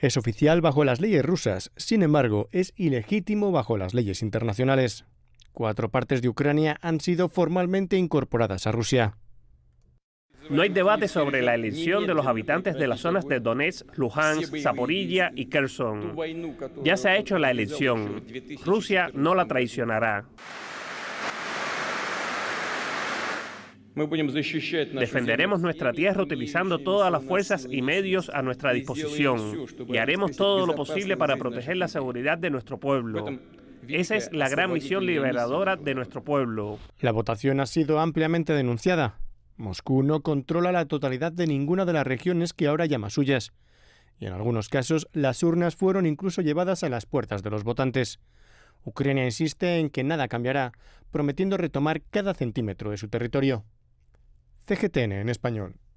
Es oficial bajo las leyes rusas, sin embargo, es ilegítimo bajo las leyes internacionales. Cuatro partes de Ucrania han sido formalmente incorporadas a Rusia. No hay debate sobre la elección de los habitantes de las zonas de Donetsk, Luhansk, Zaporilla y Kherson. Ya se ha hecho la elección. Rusia no la traicionará. Defenderemos nuestra tierra utilizando todas las fuerzas y medios a nuestra disposición y haremos todo lo posible para proteger la seguridad de nuestro pueblo. Esa es la gran misión liberadora de nuestro pueblo. La votación ha sido ampliamente denunciada. Moscú no controla la totalidad de ninguna de las regiones que ahora llama suyas. Y en algunos casos, las urnas fueron incluso llevadas a las puertas de los votantes. Ucrania insiste en que nada cambiará, prometiendo retomar cada centímetro de su territorio. CGTN en español.